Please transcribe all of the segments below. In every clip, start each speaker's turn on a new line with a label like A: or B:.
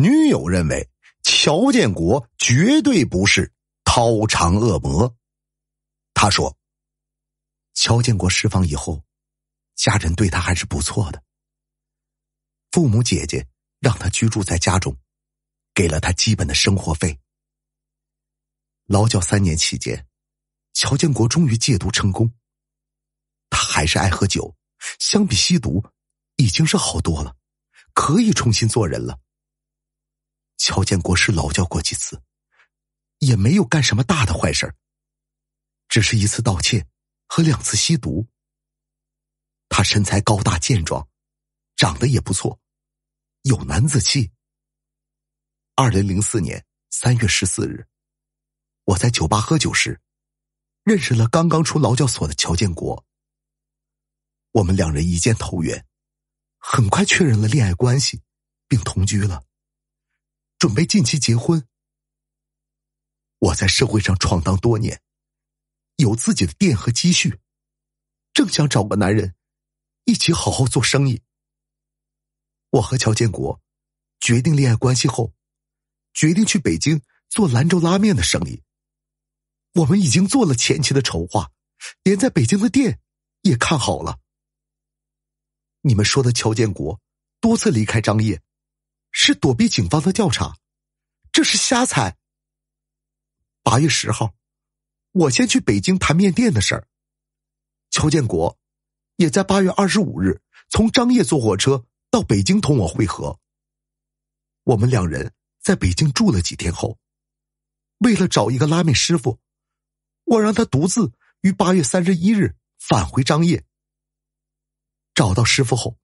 A: 女友认为乔建国绝对不是掏肠恶魔。他说：“乔建国释放以后，家人对他还是不错的。父母姐姐让他居住在家中，给了他基本的生活费。劳教三年期间，乔建国终于戒毒成功。他还是爱喝酒，相比吸毒，已经是好多了，可以重新做人了。”乔建国是劳教过几次，也没有干什么大的坏事只是一次盗窃和两次吸毒。他身材高大健壮，长得也不错，有男子气。二零零四年三月十四日，我在酒吧喝酒时，认识了刚刚出劳教所的乔建国。我们两人一见投缘，很快确认了恋爱关系，并同居了。准备近期结婚。我在社会上闯荡多年，有自己的店和积蓄，正想找个男人一起好好做生意。我和乔建国决定恋爱关系后，决定去北京做兰州拉面的生意。我们已经做了前期的筹划，连在北京的店也看好了。你们说的乔建国多次离开张烨。是躲避警方的调查，这是瞎猜。八月十号，我先去北京谈面店的事儿。乔建国也在八月二十五日从张掖坐火车到北京同我会合。我们两人在北京住了几天后，为了找一个拉面师傅，我让他独自于八月三十一日返回张掖。找到师傅后。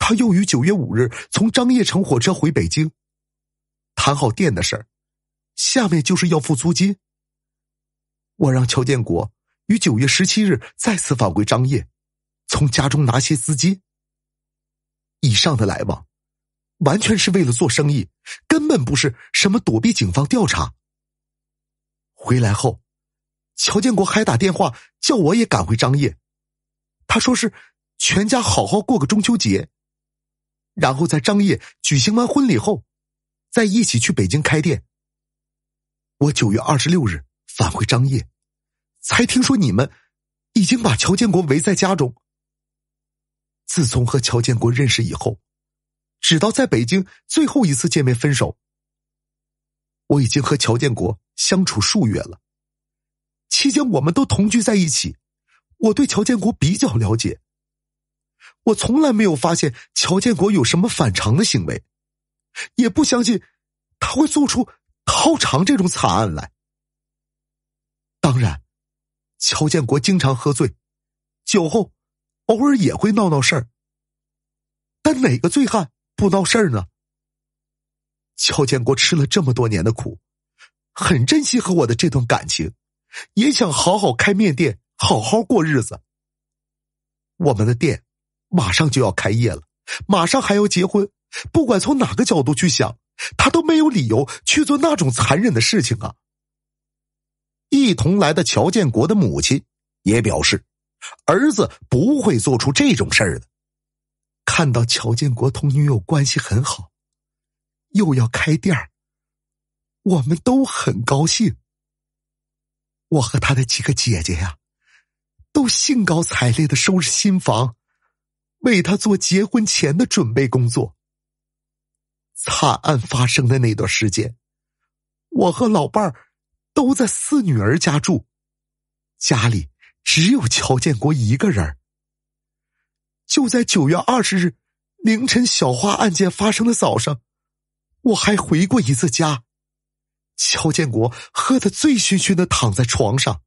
A: 他又于九月五日从张掖乘火车回北京，谈好店的事儿，下面就是要付租金。我让乔建国于九月十七日再次返回张掖，从家中拿些资金。以上的来往，完全是为了做生意，根本不是什么躲避警方调查。回来后，乔建国还打电话叫我也赶回张掖，他说是全家好好过个中秋节。然后在张掖举行完婚礼后，再一起去北京开店。我九月二十六日返回张掖，才听说你们已经把乔建国围在家中。自从和乔建国认识以后，直到在北京最后一次见面分手，我已经和乔建国相处数月了。期间我们都同居在一起，我对乔建国比较了解。我从来没有发现乔建国有什么反常的行为，也不相信他会做出掏肠这种惨案来。当然，乔建国经常喝醉，酒后偶尔也会闹闹事儿。但哪个醉汉不闹事儿呢？乔建国吃了这么多年的苦，很珍惜和我的这段感情，也想好好开面店，好好过日子。我们的店。马上就要开业了，马上还要结婚，不管从哪个角度去想，他都没有理由去做那种残忍的事情啊！一同来的乔建国的母亲也表示，儿子不会做出这种事儿的。看到乔建国同女友关系很好，又要开店我们都很高兴。我和他的几个姐姐呀，都兴高采烈的收拾新房。为他做结婚前的准备工作。惨案发生的那段时间，我和老伴儿都在四女儿家住，家里只有乔建国一个人就在九月二十日凌晨，小花案件发生的早上，我还回过一次家。乔建国喝得醉醺醺的躺在床上，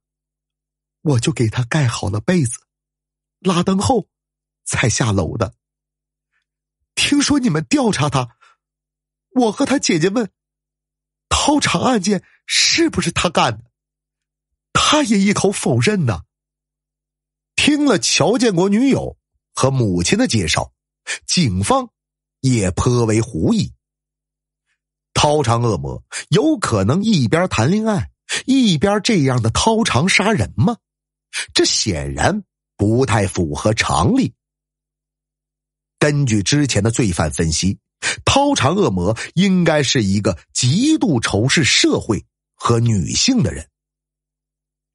A: 我就给他盖好了被子，拉灯后。才下楼的。听说你们调查他，我和他姐姐们掏肠案件是不是他干的？他也一口否认呢。听了乔建国女友和母亲的介绍，警方也颇为狐疑：掏肠恶魔有可能一边谈恋爱，一边这样的掏肠杀人吗？这显然不太符合常理。根据之前的罪犯分析，掏肠恶魔应该是一个极度仇视社会和女性的人。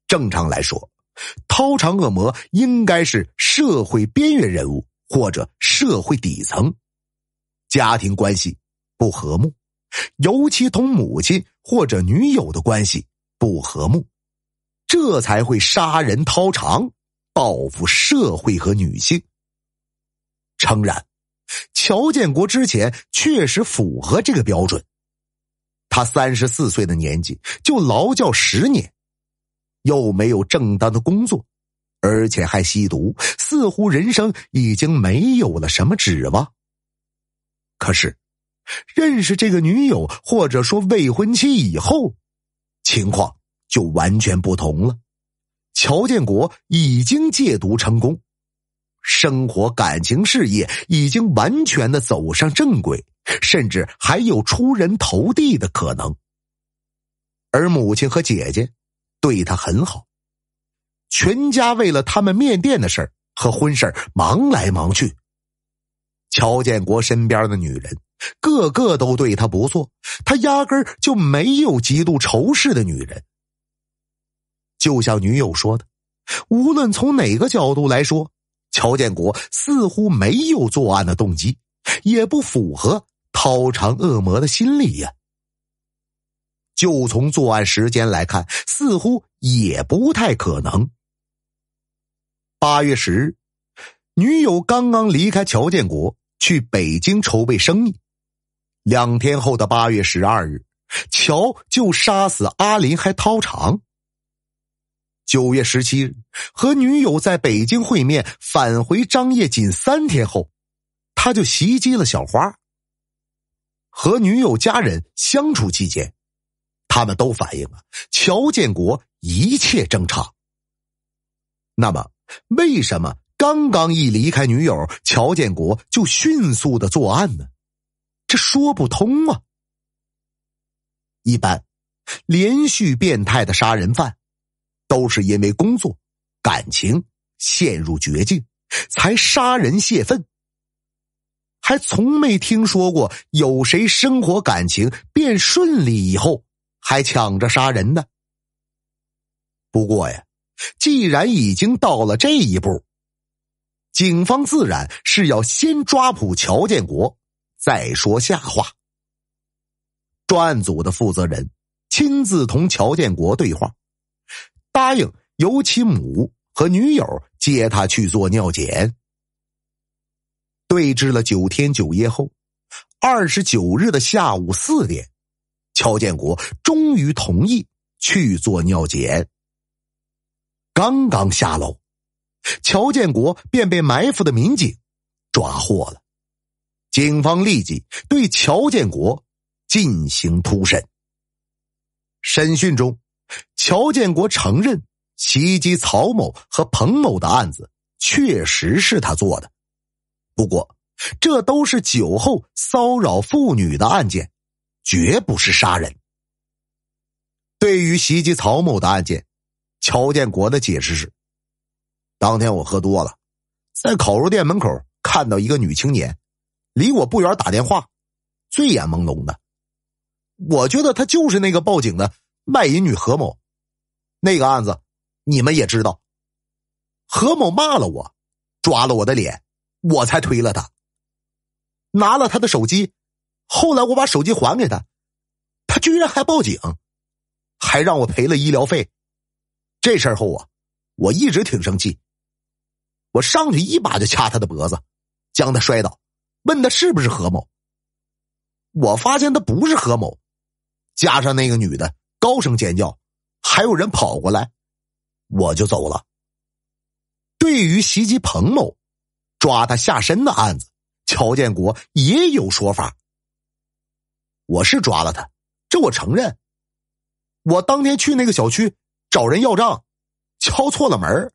A: 正常来说，掏肠恶魔应该是社会边缘人物或者社会底层，家庭关系不和睦，尤其同母亲或者女友的关系不和睦，这才会杀人掏肠，报复社会和女性。诚然，乔建国之前确实符合这个标准。他三十四岁的年纪就劳教十年，又没有正当的工作，而且还吸毒，似乎人生已经没有了什么指望。可是，认识这个女友或者说未婚妻以后，情况就完全不同了。乔建国已经戒毒成功。生活、感情、事业已经完全的走上正轨，甚至还有出人头地的可能。而母亲和姐姐对他很好，全家为了他们面店的事儿和婚事儿忙来忙去。乔建国身边的女人个个都对他不错，他压根儿就没有极度仇视的女人。就像女友说的：“无论从哪个角度来说。”乔建国似乎没有作案的动机，也不符合掏肠恶魔的心理呀。就从作案时间来看，似乎也不太可能。八月十日，女友刚刚离开乔建国去北京筹备生意，两天后的八月十二日，乔就杀死阿林还掏肠。九月十七日，和女友在北京会面，返回张掖仅三天后，他就袭击了小花。和女友家人相处期间，他们都反映了乔建国一切正常。那么，为什么刚刚一离开女友，乔建国就迅速的作案呢？这说不通啊！一般，连续变态的杀人犯。都是因为工作、感情陷入绝境，才杀人泄愤。还从没听说过有谁生活感情变顺利以后还抢着杀人的。不过呀，既然已经到了这一步，警方自然是要先抓捕乔建国，再说下话。专案组的负责人亲自同乔建国对话。答应由其母和女友接他去做尿检。对峙了九天九夜后，二十九日的下午四点，乔建国终于同意去做尿检。刚刚下楼，乔建国便被埋伏的民警抓获了。警方立即对乔建国进行突审。审讯中。乔建国承认袭击曹某和彭某的案子确实是他做的，不过这都是酒后骚扰妇女的案件，绝不是杀人。对于袭击曹某的案件，乔建国的解释是：当天我喝多了，在烤肉店门口看到一个女青年，离我不远打电话，醉眼朦胧的，我觉得她就是那个报警的。卖淫女何某，那个案子你们也知道，何某骂了我，抓了我的脸，我才推了他，拿了他的手机，后来我把手机还给他，他居然还报警，还让我赔了医疗费。这事儿后啊，我一直挺生气，我上去一把就掐他的脖子，将他摔倒，问他是不是何某，我发现他不是何某，加上那个女的。高声尖叫，还有人跑过来，我就走了。对于袭击彭某、抓他下身的案子，乔建国也有说法。我是抓了他，这我承认。我当天去那个小区找人要账，敲错了门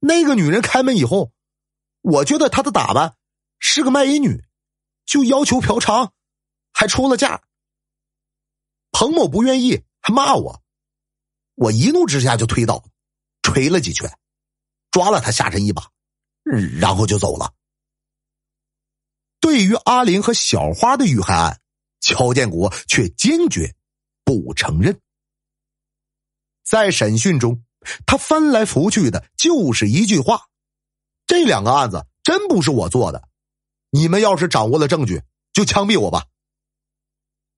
A: 那个女人开门以后，我觉得她的打扮是个卖淫女，就要求嫖娼，还出了价。彭某不愿意，还骂我。我一怒之下就推倒，捶了几拳，抓了他下身一把，然后就走了。对于阿林和小花的遇害案，乔建国却坚决不承认。在审讯中，他翻来覆去的就是一句话：“这两个案子真不是我做的。你们要是掌握了证据，就枪毙我吧。”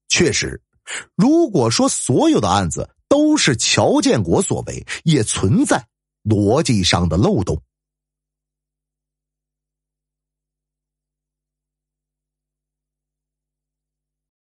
A: 确实。如果说所有的案子都是乔建国所为，也存在逻辑上的漏洞。